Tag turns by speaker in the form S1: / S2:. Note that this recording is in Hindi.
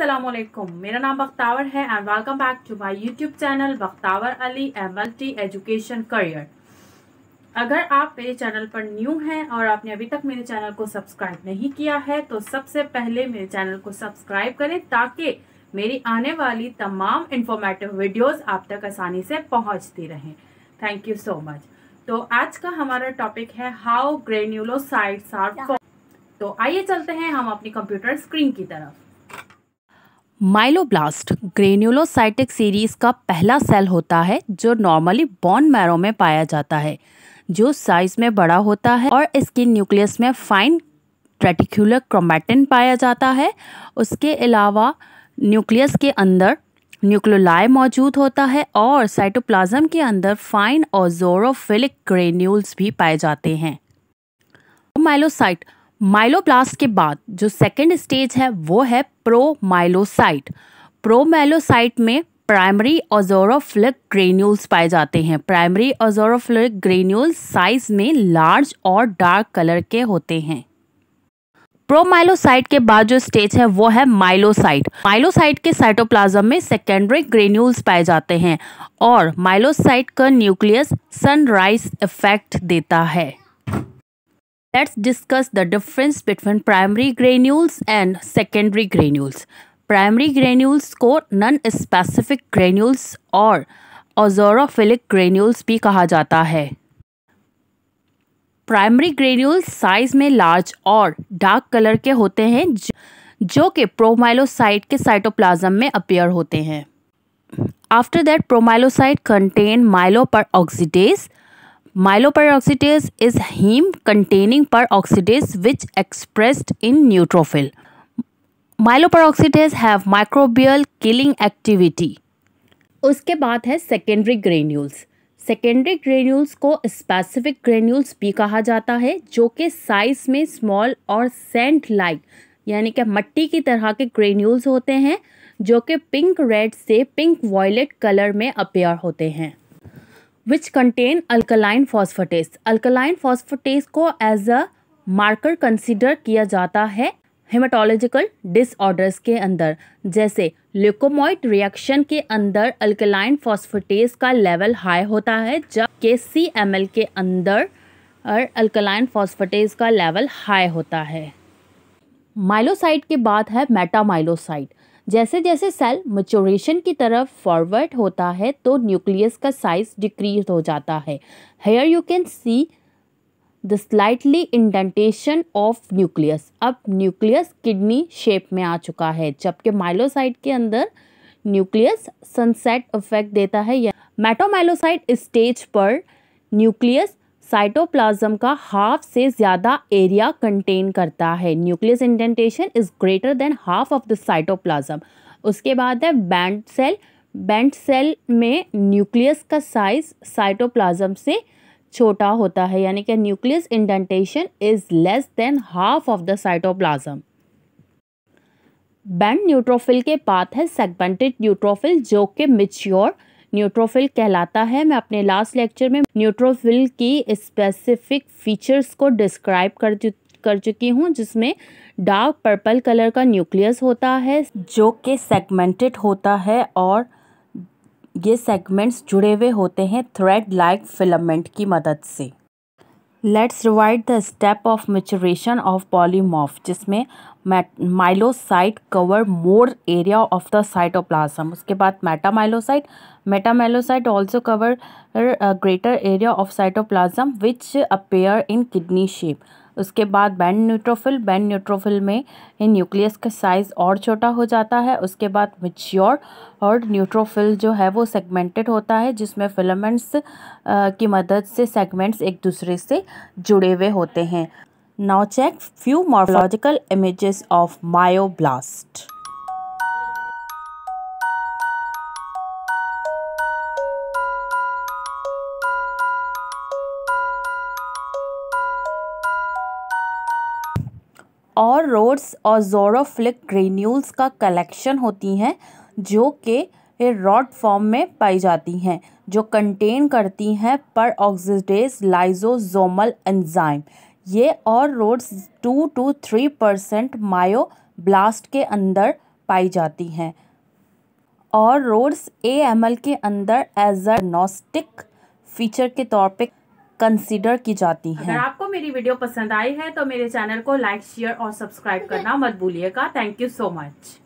S1: असलम मेरा नाम बख्तावर है and welcome back to my YouTube channel Bakhtawar Ali M education career अगर आप मेरे चैनल पर न्यू हैं और आपने अभी तक मेरे चैनल को सब्सक्राइब नहीं किया है तो सबसे पहले मेरे चैनल को सब्सक्राइब करें ताकि मेरी आने वाली तमाम इन्फॉर्मेटिव वीडियोस आप तक आसानी से पहुंचती रहें थैंक यू सो मच तो आज का हमारा टॉपिक है हाउ ग्रेन्यूलोसाइट्स आर तो आइए चलते हैं हम अपनी कंप्यूटर स्क्रीन की तरफ माइलोब्लास्ट ग्रेन्यूलोसाइटिक सीरीज का पहला सेल होता है जो नॉर्मली बॉन मैरो में पाया जाता है जो साइज में बड़ा होता है और इसके न्यूक्लियस में फाइन ट्रेटिक्यूलर क्रोमैटिन पाया जाता है उसके अलावा न्यूक्लियस के अंदर न्यूक्लोलाय मौजूद होता है और साइटोप्लाज्म के अंदर फाइन और जोरोफिलिक ग्रेन्यूल्स भी पाए जाते हैं माइलोसाइट माइलोब्लास्ट के बाद जो सेकेंड स्टेज है वो है प्रोमाइलोसाइट प्रोमाइलोसाइट में प्राइमरी ओजोरोफ्लिक ग्रेन्यूल्स पाए जाते हैं प्राइमरी ओजोरोफ्लिक ग्रेन्यूल्स साइज में लार्ज और डार्क कलर के होते हैं प्रोमाइलोसाइट के बाद जो स्टेज है वो है माइलोसाइट माइलोसाइट के साइटोप्लाज्म में सेकेंडरी ग्रेन्यूल्स पाए जाते हैं और माइलोसाइट का न्यूक्लियस सनराइज इफेक्ट देता है Let's discuss the difference between primary granules and secondary granules. Primary granules को non-specific granules और ozorophylic granules भी कहा जाता है प्राइमरी ग्रेन्यूल्स साइज में लार्ज और डार्क कलर के होते हैं जो कि प्रोमाइलोसाइट के साइटोप्लाज्म में अपेयर होते हैं after that promyelocyte contain myeloperoxidase myeloperoxidase is heme containing peroxidase which expressed in neutrophil myeloperoxidase have microbial killing activity उसके बाद है सेकेंडरी ग्रेन्यूल्स सेकेंडरी ग्रेन्यूल्स को स्पेसिफिक ग्रेन्यूल्स भी कहा जाता है जो कि साइज में स्मॉल और सेंट लाइक यानी कि मट्टी की तरह के ग्रेन्यूल्स होते हैं जो कि पिंक रेड से पिंक वॉयलेट कलर में अपेयर होते हैं which contain alkaline phosphatase alkaline phosphatase को एज अ मार्कर कंसिडर किया जाता है हेमाटोलॉजिकल डिसऑर्डर्स के अंदर जैसे ल्यूकोमॉइड रिएक्शन के अंदर अल्कलाइन फॉस्फोटेस का लेवल हाई होता है जबकि सी एम एल के अंदर अल्कलाइन फॉस्फोटेस का लेवल हाई होता है माइलोसाइट के बाद है मेटामाइलोसाइट जैसे जैसे सेल मचोरेशन की तरफ फॉरवर्ड होता है तो न्यूक्लियस का साइज डिक्रीज हो जाता है here you can see the slightly indentation of nucleus अब न्यूक्लियस किडनी शेप में आ चुका है जबकि माइलोसाइट के अंदर न्यूक्लियस सनसेट इफेक्ट देता है या मेटोमाइलोसाइट स्टेज पर न्यूक्लियस साइटोप्लाज्म का हाफ से ज़्यादा एरिया कंटेन करता है nucleus indentation is greater than half of the cytoplasm उसके बाद है बैंड सेल बैंड सेल में न्यूक्लियस का साइज साइटोप्लाज्म से छोटा होता है यानी कि nucleus indentation is less than half of the cytoplasm band neutrophil के पात है सेगमेंटेड न्यूट्रोफिल जो कि मिच्योर न्यूट्रोफिल कहलाता है मैं अपने लास्ट लेक्चर में न्यूट्रोफिल की स्पेसिफिक फीचर्स को डिस्क्राइब कर कर चुकी हूँ जिसमें डार्क पर्पल कलर का न्यूक्लियस होता है जो कि सेगमेंटेड होता है और ये सेगमेंट्स जुड़े हुए होते हैं थ्रेड लाइक फिलामेंट की मदद से let's revise the step of maturation of polymorph जिसमें myelocyte cover more area of the cytoplasm उसके बाद metamyelocyte metamyelocyte also cover greater area of cytoplasm which appear in kidney shape उसके बाद बैंड न्यूट्रोफिल बैंड न्यूट्रोफिल में न्यूक्लियस का साइज़ और छोटा हो जाता है उसके बाद मिच्योर और न्यूट्रोफिल जो है वो सेगमेंटेड होता है जिसमें फिलामेंट्स की मदद से सेगमेंट्स एक दूसरे से जुड़े हुए होते हैं now check few morphological images of myoblast Auer rods और जोरोफ्लिक ग्रेन्यूल्स का कलेक्शन होती हैं जो कि रॉड फॉर्म में पाई जाती हैं जो कंटेन करती हैं पर ऑक्सीडेज लाइजोजोमल एंजाइम ये Auer rods two to three percent myoblast के अंदर पाई जाती हैं और रोड्स ए एम के अंदर एज अ नॉस्टिक फीचर के तौर पे कंसिडर की जाती हैं। अगर आपको मेरी वीडियो पसंद आई है तो मेरे चैनल को लाइक शेयर और सब्सक्राइब करना मत भूलिएगा थैंक यू सो मच